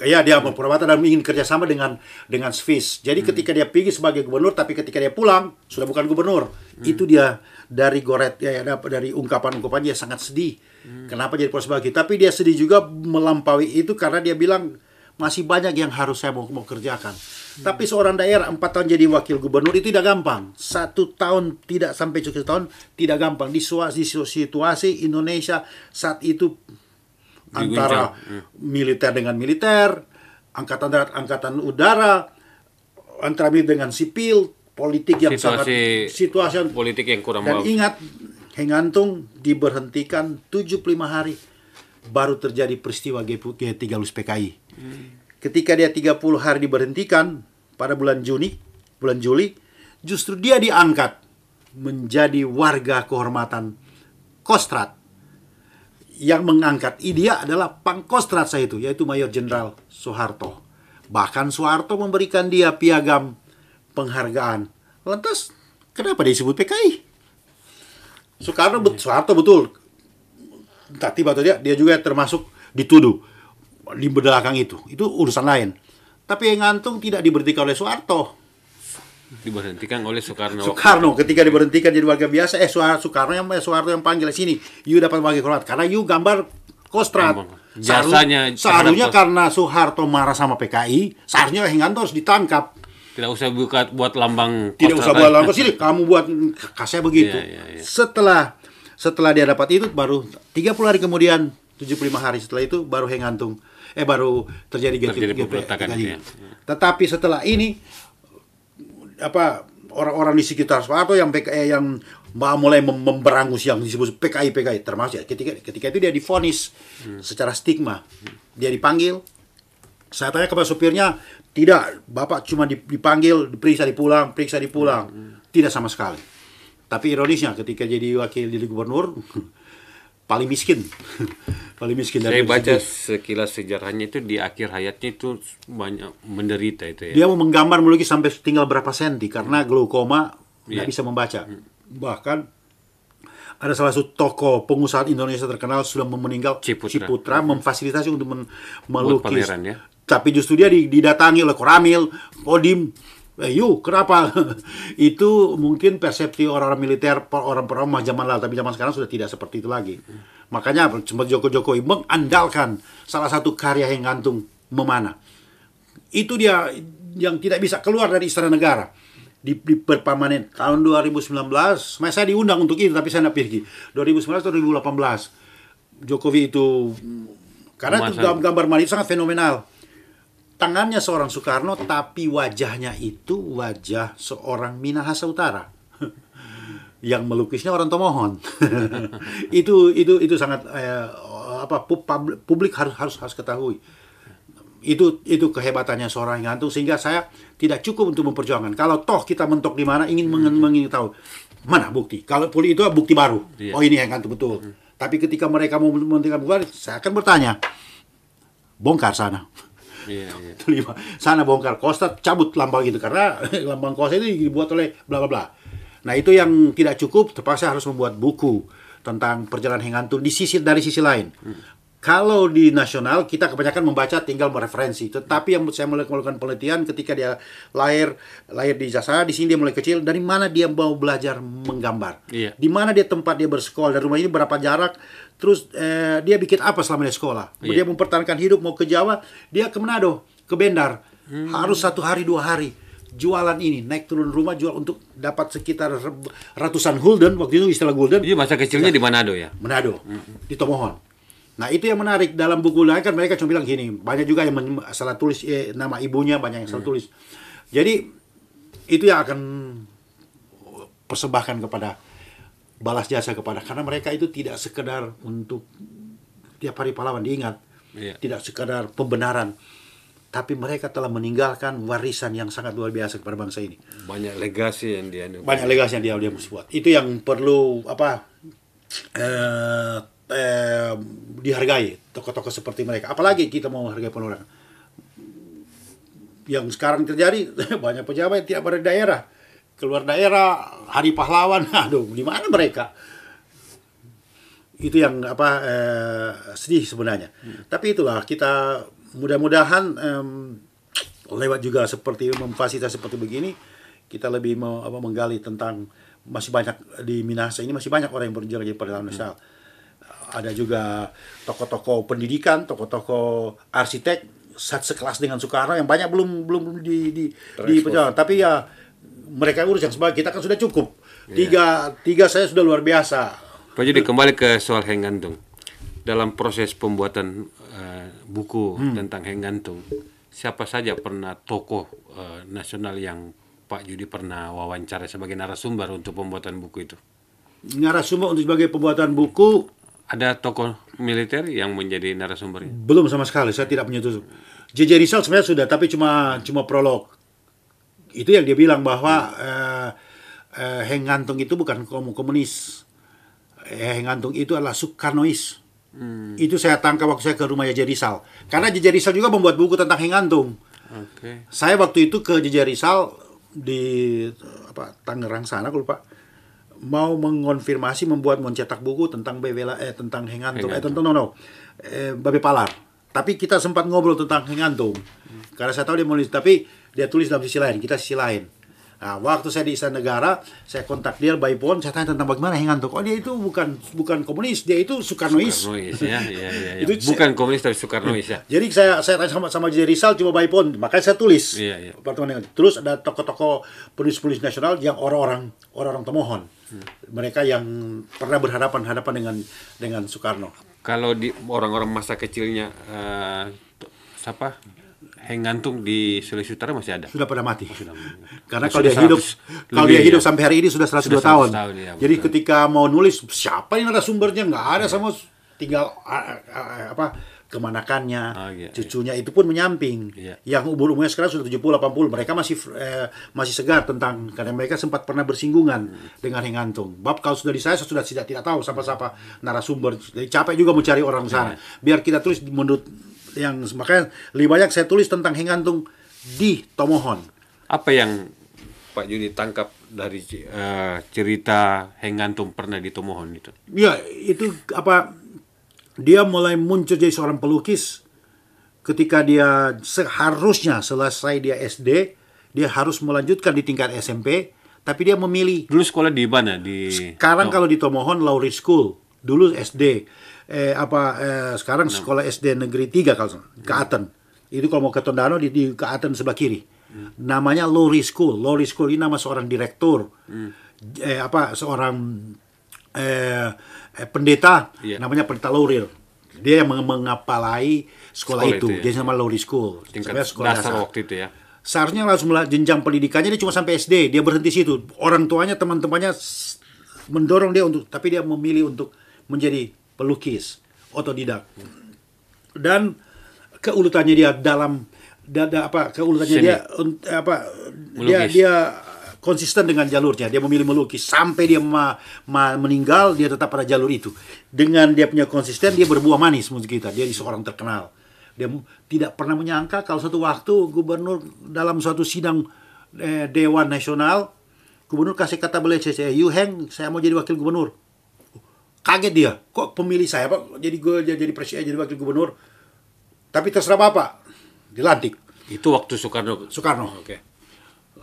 Ya dia mau perobatan dan ingin kerjasama dengan dengan Swiss. Jadi hmm. ketika dia pergi sebagai gubernur, tapi ketika dia pulang sudah bukan gubernur. Hmm. Itu dia dari goret ya, ya dari ungkapan-ungkapan dia sangat sedih. Hmm. Kenapa jadi proses bagi? Tapi dia sedih juga melampaui itu karena dia bilang masih banyak yang harus saya mau, mau kerjakan. Hmm. Tapi seorang daerah empat tahun jadi wakil gubernur itu tidak gampang. Satu tahun tidak sampai cukup tahun tidak gampang. Di situasi, situasi Indonesia saat itu antara militer dengan militer, angkatan darat, angkatan udara, antara militer dengan sipil, politik yang situasi, sangat situasi politik yang kurang dan ingat Hengantung diberhentikan 75 hari baru terjadi peristiwa G3 PKI. Hmm. Ketika dia 30 hari diberhentikan pada bulan Juni, bulan Juli, justru dia diangkat menjadi warga kehormatan Kostrat. Yang mengangkat dia adalah Pangkostrat saya itu, yaitu Mayor Jenderal Soeharto. Bahkan Soeharto memberikan dia piagam penghargaan. Lantas, kenapa disebut PKI? Soekarno, iya. Soeharto betul tiba-tiba atau dia dia juga termasuk dituduh di belakang itu itu urusan lain tapi yang ngantung tidak diberhentikan oleh Soeharto diberhentikan oleh Soekarno Soekarno ketika diberhentikan jadi warga biasa eh Soekarno yang eh, yang panggil sini you dapat warga kehormatan karena you gambar Kostrat jasanya seharusnya karena Soeharto marah sama PKI seharusnya yang ngantung harus ditangkap tidak usah buka buat lambang tidak usah buat lambang sini kamu buat kasih begitu Ya, ya, ya. setelah setelah dia dapat itu baru 30 hari kemudian 75 hari setelah itu baru hengantung eh baru terjadi ganti Ya. Tetapi setelah ini apa orang-orang di sekitar Soeharto yang PKI e yang mulai memberangus yang disebut PKI PKI termasuk ya, ketika ketika itu dia difonis hmm. secara stigma dia dipanggil saya tanya kepada supirnya tidak bapak cuma dipanggil diperiksa dipulang periksa dipulang hmm. hmm. tidak sama sekali tapi ironisnya ketika jadi wakil jadi gubernur paling miskin. paling miskin dari Saya baca sekilas sejarahnya itu di akhir hayatnya itu banyak menderita itu ya. Dia mau menggambar melukis sampai tinggal berapa senti karena hmm. glaukoma nggak yeah. bisa membaca. Hmm. Bahkan ada salah satu toko pengusaha Indonesia terkenal sudah meninggal Ciputra, Ciputra hmm. memfasilitasi untuk men melukis. Pameran, ya? Tapi justru dia didatangi oleh Koramil, Kodim, eh, yuk kenapa itu mungkin persepsi orang-orang militer orang-orang zaman lalu tapi zaman sekarang sudah tidak seperti itu lagi makanya sempat Joko Jokowi mengandalkan salah satu karya yang gantung memana itu dia yang tidak bisa keluar dari istana negara di, di perpamanen tahun 2019 saya diundang untuk itu tapi saya tidak pergi 2019 atau 2018 Jokowi itu karena itu gambar, gambar sangat fenomenal tangannya seorang Soekarno, tapi wajahnya itu wajah seorang Minahasa Utara. yang melukisnya orang Tomohon. itu itu itu sangat eh, apa publik, harus harus harus ketahui. Itu itu kehebatannya seorang yang ngantuk sehingga saya tidak cukup untuk memperjuangkan. Kalau toh kita mentok di mana ingin hmm. tahu mana bukti. Kalau pulih itu bukti baru. Iya. Oh ini yang ngantuk betul. Hmm. Tapi ketika mereka mau menghentikan bukti, saya akan bertanya. Bongkar sana. Iya, iya. Sana bongkar Costa cabut lambang itu karena lambang Costa itu dibuat oleh bla bla bla. Nah, itu yang tidak cukup terpaksa harus membuat buku tentang perjalanan hengantu di sisi dari sisi lain. Hmm kalau di nasional kita kebanyakan membaca tinggal mereferensi. Tetapi yang saya mulai melakukan penelitian ketika dia lahir lahir di jasa di sini dia mulai kecil dari mana dia mau belajar menggambar. Iya. Di mana dia tempat dia bersekolah dari rumah ini berapa jarak terus eh, dia bikin apa selama dia sekolah. Iya. Dia mempertahankan hidup mau ke Jawa, dia ke Manado, ke Bendar. Hmm. Harus satu hari dua hari jualan ini naik turun rumah jual untuk dapat sekitar ratusan gulden waktu itu istilah gulden. Iya masa kecilnya ya. di Manado ya. Manado -hmm. di Tomohon Nah itu yang menarik dalam buku lain kan mereka cuma bilang gini banyak juga yang salah tulis eh, nama ibunya banyak yang salah hmm. tulis. Jadi itu yang akan persembahkan kepada balas jasa kepada karena mereka itu tidak sekedar untuk tiap hari pahlawan diingat, yeah. tidak sekedar pembenaran, tapi mereka telah meninggalkan warisan yang sangat luar biasa kepada bangsa ini. Banyak legasi yang dia banyak legasi yang dia dia buat. Itu yang perlu apa eh, eh, dihargai tokoh-tokoh seperti mereka. Apalagi kita mau menghargai orang. Yang sekarang terjadi banyak pejabat tiap tidak berada daerah, keluar daerah, hari pahlawan, aduh, di mana mereka? Itu yang apa eh, sedih sebenarnya. Hmm. Tapi itulah kita mudah-mudahan eh, lewat juga seperti memfasilitas seperti begini kita lebih mau apa menggali tentang masih banyak di Minahasa ini masih banyak orang yang berjuang di perlawanan nasional. Hmm ada juga tokoh-tokoh pendidikan, tokoh-tokoh arsitek saat sekelas dengan Soekarno yang banyak belum belum di di, di Tapi ya mereka urus yang sebagai kita kan sudah cukup. Iya. Tiga yeah. tiga saya sudah luar biasa. Pak jadi kembali ke soal Henggantung. Dalam proses pembuatan uh, buku hmm. tentang Henggantung, siapa saja pernah tokoh uh, nasional yang Pak Judi pernah wawancara sebagai narasumber untuk pembuatan buku itu? Narasumber untuk sebagai pembuatan buku ada tokoh militer yang menjadi narasumber? Belum sama sekali, saya tidak punya itu. JJ Rizal sebenarnya sudah, tapi cuma cuma prolog. Itu yang dia bilang bahwa hmm. uh, uh, Heng itu bukan komunis. Hengantung eh, Heng Ngantung itu adalah Soekarnois. Hmm. Itu saya tangkap waktu saya ke rumah JJ Rizal. Karena JJ Rizal juga membuat buku tentang Heng Ngantung. Okay. Saya waktu itu ke JJ Rizal di apa Tangerang sana, aku lupa mau mengonfirmasi membuat mencetak buku tentang Bebela eh tentang Hengantung, eh tentang no no eh, babi Palar. Tapi kita sempat ngobrol tentang Hengantung. Hmm. Karena saya tahu dia mau tapi dia tulis dalam sisi lain, kita sisi lain. Nah, waktu saya di Istana Negara, saya kontak dia by phone, saya tanya tentang bagaimana untuk Oh, dia itu bukan bukan komunis, dia itu Soekarnois. Soekarnois ya, ya, ya, ya. itu bukan komunis tapi Soekarnois ya. Jadi saya saya tanya sama sama Jerry Sal cuma by phone, makanya saya tulis. Iya, iya. Terus ada tokoh-tokoh penulis-penulis nasional yang orang-orang orang-orang temohon Hmm. Mereka yang pernah berhadapan-hadapan dengan dengan Soekarno. Kalau di orang-orang masa kecilnya uh, siapa Heng Ngantung di Sulawesi Utara masih ada. Sudah pada mati. Oh, sudah. Karena kalau dia hidup, kalau dia ya. hidup sampai hari ini sudah 102 sudah tahun. tahun ya, Jadi ketika mau nulis siapa yang ada sumbernya nggak ada ya. sama tinggal apa kemanakannya, oh, iya, cucunya iya. itu pun menyamping. Iya. Yang umur umurnya sekarang sudah 70 80, mereka masih eh, masih segar tentang karena mereka sempat pernah bersinggungan hmm. dengan Heng Antung. Bab kalau sudah di saya saya sudah tidak tidak tahu siapa-siapa narasumber. Jadi capek juga mencari orang sana. Iya. Biar kita terus menurut yang makanya lebih banyak saya tulis tentang Hengantung di Tomohon. Apa yang Pak Juni tangkap dari uh, cerita Hengantung pernah di Tomohon itu? Ya, itu apa dia mulai muncul jadi seorang pelukis ketika dia seharusnya selesai dia SD, dia harus melanjutkan di tingkat SMP, tapi dia memilih. Dulu sekolah di mana? Di Sekarang oh. kalau di Tomohon Lowry School, dulu SD eh, apa eh, sekarang sekolah SD negeri 3 kalau hmm. ke iya. Aten. Itu kalau mau ke Tondano di, di ke Aten sebelah kiri. Hmm. Namanya Lori School. Lori School ini nama seorang direktur. Iya. Eh, apa seorang eh, eh pendeta yeah. namanya pendeta Laurel. Dia yang meng mengapalai sekolah, sekolah itu. itu ya. Dia nama Lori School. Tingkat sekolah dasar, dasar waktu itu ya seharusnya langsung mulai jenjang pendidikannya dia cuma sampai SD dia berhenti situ orang tuanya teman-temannya mendorong dia untuk tapi dia memilih untuk menjadi pelukis otodidak dan keulutannya dia dalam da, apa keulutannya Sini. dia apa melukis. dia dia konsisten dengan jalurnya dia memilih melukis sampai dia ma, ma, meninggal dia tetap pada jalur itu dengan dia punya konsisten dia berbuah manis musik kita dia seorang terkenal dia tidak pernah menyangka kalau satu waktu gubernur dalam suatu sidang eh, dewan nasional gubernur kasih kata beliau saya you hang saya mau jadi wakil gubernur Kaget dia, kok pemilih saya Pak jadi gue jadi presiden jadi wakil gubernur. Tapi terserah Bapak dilantik. Itu waktu Soekarno. Soekarno. Oke. Okay.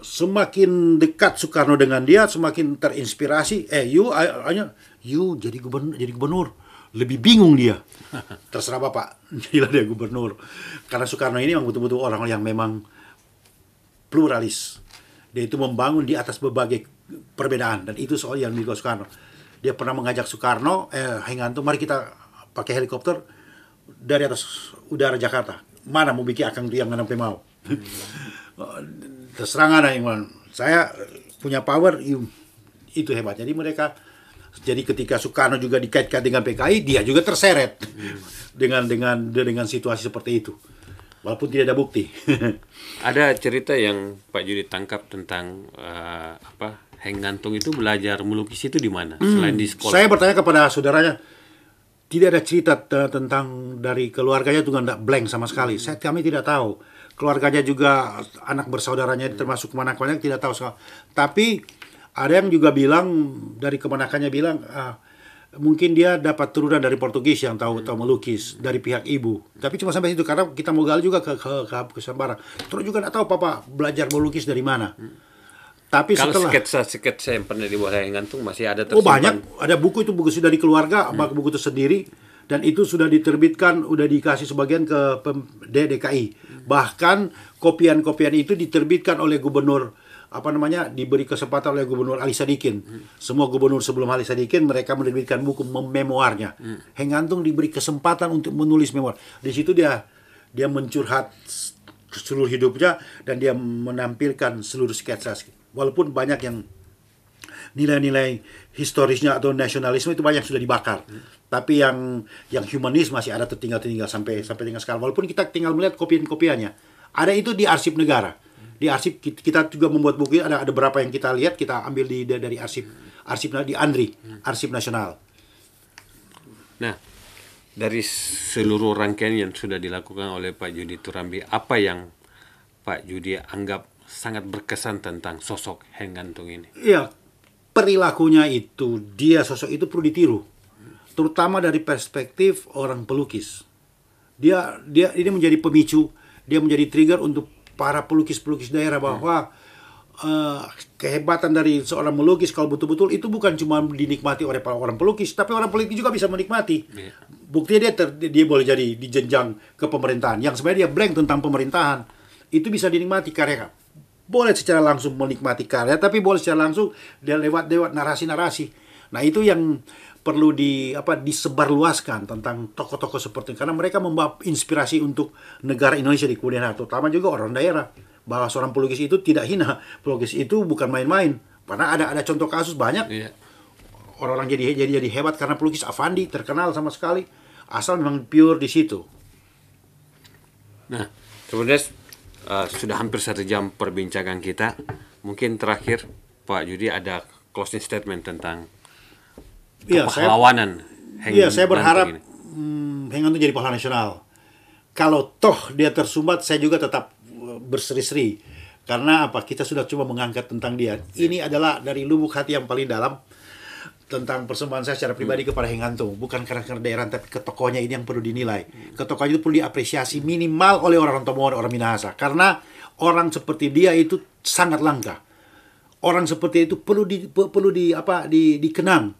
Semakin dekat Soekarno dengan dia, semakin terinspirasi. Eh, you, hanya you jadi gubernur, jadi gubernur. Lebih bingung dia. Terserah bapak, jadilah dia gubernur. Karena Soekarno ini memang butuh betul orang yang memang pluralis. Dia itu membangun di atas berbagai perbedaan dan itu soal yang di Soekarno dia pernah mengajak Soekarno eh Hengantung mari kita pakai helikopter dari atas udara Jakarta mana mau bikin akang dia nggak sampai mau terserangan yang saya punya power itu hebat jadi mereka jadi ketika Soekarno juga dikaitkan dengan PKI dia juga terseret hmm. dengan dengan dengan situasi seperti itu walaupun tidak ada bukti ada cerita yang Pak Judi tangkap tentang uh, apa Heng Gantung itu belajar melukis itu di mana? Hmm. Selain di sekolah. Saya bertanya kepada saudaranya, tidak ada cerita tentang dari keluarganya itu nggak blank sama sekali. Hmm. Saya kami tidak tahu. Keluarganya juga anak bersaudaranya hmm. termasuk kemana tidak tahu. Soal. Tapi ada yang juga bilang dari kemanakannya bilang ah, mungkin dia dapat turunan dari Portugis yang tahu hmm. tahu melukis dari pihak ibu. Tapi cuma sampai situ karena kita mau gali juga ke ke, ke, ke Terus juga nggak tahu papa belajar melukis dari mana. Hmm tapi kalau setelah sketsa-sketsa yang pernah dibuat saya tuh masih ada tersimpan. Oh banyak, ada buku itu buku sudah dikeluarga, hmm. apa buku itu sendiri dan itu sudah diterbitkan, sudah dikasih sebagian ke DDKI. Hmm. Bahkan kopian-kopian itu diterbitkan oleh gubernur apa namanya diberi kesempatan oleh Gubernur Ali Sadikin. Hmm. Semua gubernur sebelum Ali Sadikin mereka menerbitkan buku memoarnya. Hmm. Hengantung diberi kesempatan untuk menulis memoar. Di situ dia dia mencurhat seluruh hidupnya dan dia menampilkan seluruh sketsa Walaupun banyak yang nilai-nilai historisnya atau nasionalisme itu banyak sudah dibakar. Tapi yang yang humanis masih ada tertinggal-tinggal sampai sampai tinggal sekarang. Walaupun kita tinggal melihat kopian-kopiannya. Ada itu di arsip negara. Di arsip kita juga membuat buku ada ada berapa yang kita lihat kita ambil di dari arsip arsip di Andri, arsip nasional. Nah, dari seluruh rangkaian yang sudah dilakukan oleh Pak Judi Turambi, apa yang Pak Judi anggap sangat berkesan tentang sosok henggantung ini? Iya, perilakunya itu, dia sosok itu perlu ditiru. Terutama dari perspektif orang pelukis. Dia dia ini menjadi pemicu, dia menjadi trigger untuk para pelukis-pelukis daerah bahwa hmm. Uh, kehebatan dari seorang melukis kalau betul-betul itu bukan cuma dinikmati oleh para orang pelukis, tapi orang pelukis juga bisa menikmati. Yeah. Buktinya dia ter, dia boleh jadi dijenjang ke pemerintahan. Yang sebenarnya dia blank tentang pemerintahan, itu bisa dinikmati karya boleh secara langsung menikmati karya tapi boleh secara langsung dia lewat lewat narasi-narasi nah itu yang perlu di apa disebarluaskan tentang tokoh-tokoh seperti ini karena mereka membawa inspirasi untuk negara Indonesia di kemudian hari terutama juga orang daerah bahwa seorang pelukis itu tidak hina pelukis itu bukan main-main karena ada ada contoh kasus banyak iya. orang-orang jadi jadi jadi hebat karena pelukis Avandi terkenal sama sekali asal memang pure di situ nah kemudian Eh, sudah hampir satu jam perbincangan kita. Mungkin terakhir Pak Judi ada closing statement tentang ya, kepahlawanan. Iya, saya, iya, saya berharap hmm, Hengan itu jadi pahlawan nasional. Kalau toh dia tersumbat, saya juga tetap eh, berseri-seri. Karena apa? Kita sudah cuma mengangkat tentang dia. Iya. Ini adalah dari lubuk hati yang paling dalam tentang persembahan saya secara pribadi hmm. kepada Henganto bukan karena daerah tapi ke tokonya ini yang perlu dinilai ke tokonya itu perlu diapresiasi minimal oleh orang Tomohon orang Minahasa karena orang seperti dia itu sangat langka orang seperti itu perlu di perlu di apa di, dikenang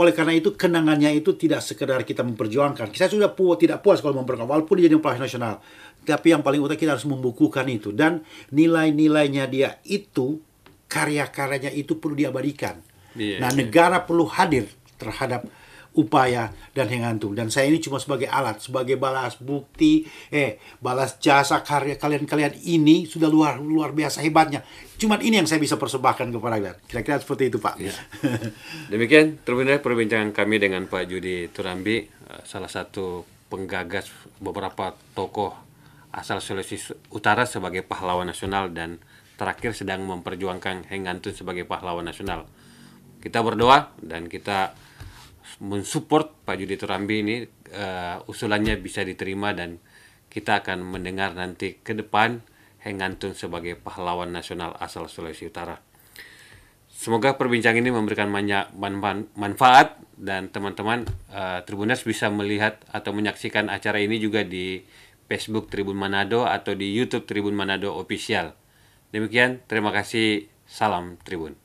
oleh karena itu kenangannya itu tidak sekedar kita memperjuangkan kita sudah pu tidak puas kalau memperjuangkan walaupun dia jadi pelatih nasional tapi yang paling utama kita harus membukukan itu dan nilai-nilainya dia itu karya-karyanya itu perlu diabadikan Yeah, nah, yeah. negara perlu hadir terhadap upaya dan hengantung dan saya ini cuma sebagai alat sebagai balas bukti eh balas jasa karya kalian-kalian ini sudah luar luar biasa hebatnya cuma ini yang saya bisa persembahkan kepada kalian kira-kira seperti itu Pak Yeah. demikian terminal perbincangan kami dengan Pak Judi Turambi eh, salah satu penggagas beberapa tokoh asal Sulawesi Utara sebagai pahlawan nasional dan terakhir sedang memperjuangkan Hengantun sebagai pahlawan nasional kita berdoa dan kita mensupport Pak Judi Turambi ini uh, usulannya bisa diterima dan kita akan mendengar nanti ke depan Hengantun sebagai pahlawan nasional asal Sulawesi Utara. Semoga perbincangan ini memberikan banyak manfaat dan teman-teman uh, Tribuners bisa melihat atau menyaksikan acara ini juga di Facebook Tribun Manado atau di YouTube Tribun Manado Official. Demikian, terima kasih. Salam Tribun.